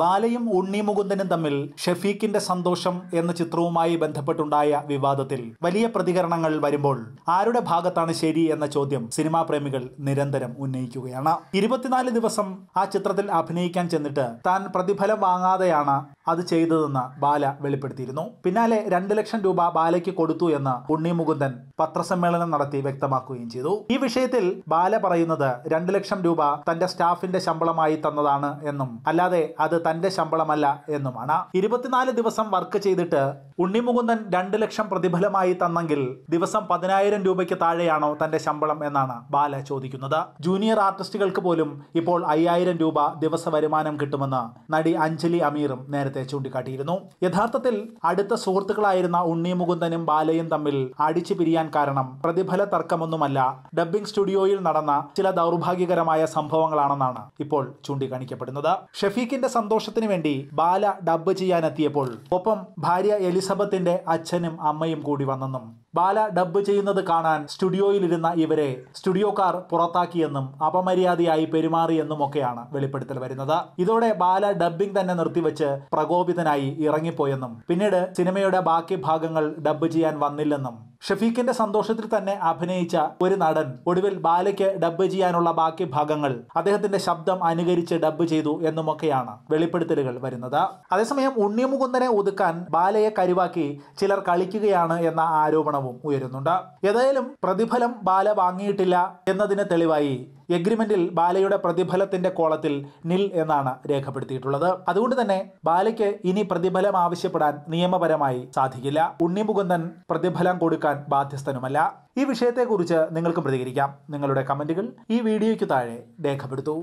ബാലയും ഉണ്ണി മുകുന്ദനും തമ്മിൽ ഷെഫീഖിന്റെ സന്തോഷം എന്ന ചിത്രവുമായി ബന്ധപ്പെട്ടുണ്ടായ വിവാദത്തിൽ വലിയ പ്രതികരണങ്ങൾ വരുമ്പോൾ ആരുടെ ഭാഗത്താണ് ശരി എന്ന ചോദ്യം സിനിമാ പ്രേമികൾ നിരന്തരം ഉന്നയിക്കുകയാണ് ഇരുപത്തിനാല് ദിവസം ആ ചിത്രത്തിൽ അഭിനയിക്കാൻ ചെന്നിട്ട് താൻ പ്രതിഫലം വാങ്ങാതെയാണ് അത് ചെയ്തതെന്ന് ബാല വെളിപ്പെടുത്തിയിരുന്നു പിന്നാലെ രണ്ടു ലക്ഷം രൂപ ബാലയ്ക്ക് കൊടുത്തു എന്ന് ഉണ്ണി മുകുന്ദൻ പത്രസമ്മേളനം നടത്തി വ്യക്തമാക്കുകയും ചെയ്തു ഈ വിഷയത്തിൽ ബാല പറയുന്നത് രണ്ടു ലക്ഷം രൂപ തന്റെ സ്റ്റാഫിന്റെ ശമ്പളമായി തന്നതാണ് എന്നും അല്ലാതെ അത് തന്റെ ശമ്പളമല്ല എന്നുമാണ് ഇരുപത്തിനാല് ദിവസം വർക്ക് ചെയ്തിട്ട് ഉണ്ണി മുകുന്ദൻ രണ്ട് ലക്ഷം പ്രതിഫലമായി തന്നെങ്കിൽ ദിവസം പതിനായിരം രൂപയ്ക്ക് താഴെയാണോ തന്റെ ശമ്പളം എന്നാണ് ബാല ചോദിക്കുന്നത് ജൂനിയർ ആർട്ടിസ്റ്റുകൾക്ക് പോലും ഇപ്പോൾ അയ്യായിരം രൂപ ദിവസ വരുമാനം കിട്ടുമെന്ന് നടി അഞ്ജലി അമീറും നേരത്തെ കുറ്റകൃത്യത്തെ ചൂണ്ടിക്കാട്ടിയിരുന്നു യഥാർത്ഥത്തിൽ അടുത്ത സുഹൃത്തുക്കളായിരുന്ന ഉണ്ണി മുകുന്ദനും ബാലയും തമ്മിൽ അടിച്ചു പിരിയാൻ കാരണം പ്രതിഫല തർക്കമൊന്നുമല്ല ഡബ്ബിംഗ് സ്റ്റുഡിയോയിൽ നടന്ന ചില ദൗർഭാഗ്യകരമായ സംഭവങ്ങളാണെന്നാണ് ഇപ്പോൾ ചൂണ്ടിക്കാണിക്കപ്പെടുന്നത് ഷഫീഖിന്റെ സന്തോഷത്തിന് വേണ്ടി ബാല ഡബ്ബ് ചെയ്യാനെത്തിയപ്പോൾ ഒപ്പം ഭാര്യ എലിസബത്തിന്റെ അച്ഛനും അമ്മയും കൂടി വന്നെന്നും ബാല ഡബ് ചെയ്യുന്നത് കാണാൻ സ്റ്റുഡിയോയിലിരുന്ന ഇവരെ സ്റ്റുഡിയോക്കാർ പുറത്താക്കിയെന്നും അപമര്യാദയായി പെരുമാറിയെന്നും ഒക്കെയാണ് വെളിപ്പെടുത്തൽ വരുന്നത് ഇതോടെ ബാല ഡബ്ബിംഗ് തന്നെ നിർത്തിവെച്ച് പ്രകോപിതനായി ഇറങ്ങിപ്പോയെന്നും പിന്നീട് സിനിമയുടെ ബാക്കി ഭാഗങ്ങൾ ഡബ് ചെയ്യാൻ വന്നില്ലെന്നും ഷഫീഖിന്റെ സന്തോഷത്തിൽ തന്നെ അഭിനയിച്ച ഒരു നടൻ ഒടുവിൽ ബാലയ്ക്ക് ഡബ്ബ് ചെയ്യാനുള്ള ബാക്കി ഭാഗങ്ങൾ അദ്ദേഹത്തിന്റെ ശബ്ദം അനുകരിച്ച് ഡബ്ബ് ചെയ്തു എന്നുമൊക്കെയാണ് വെളിപ്പെടുത്തലുകൾ വരുന്നത് അതേസമയം ഉണ്ണിമുകുന്ദനെ ഒതുക്കാൻ ബാലയെ കരുവാക്കി ചിലർ കളിക്കുകയാണ് എന്ന ആരോപണവും ഉയരുന്നുണ്ട് ഏതായാലും പ്രതിഫലം ബാല വാങ്ങിയിട്ടില്ല എന്നതിന് തെളിവായി എഗ്രിമെന്റിൽ ബാലയുടെ പ്രതിഫലത്തിന്റെ കോളത്തിൽ നിൽ എന്നാണ് രേഖപ്പെടുത്തിയിട്ടുള്ളത് അതുകൊണ്ട് തന്നെ ബാലയ്ക്ക് ഇനി പ്രതിഫലം ആവശ്യപ്പെടാൻ നിയമപരമായി സാധിക്കില്ല ഉണ്ണിമുകുന്ദൻ പ്രതിഫലം കൊടുക്കാൻ ബാധ്യസ്ഥനുമല്ല ഈ വിഷയത്തെക്കുറിച്ച് നിങ്ങൾക്കും പ്രതികരിക്കാം നിങ്ങളുടെ കമന്റുകൾ ഈ വീഡിയോയ്ക്ക് താഴെ രേഖപ്പെടുത്തൂ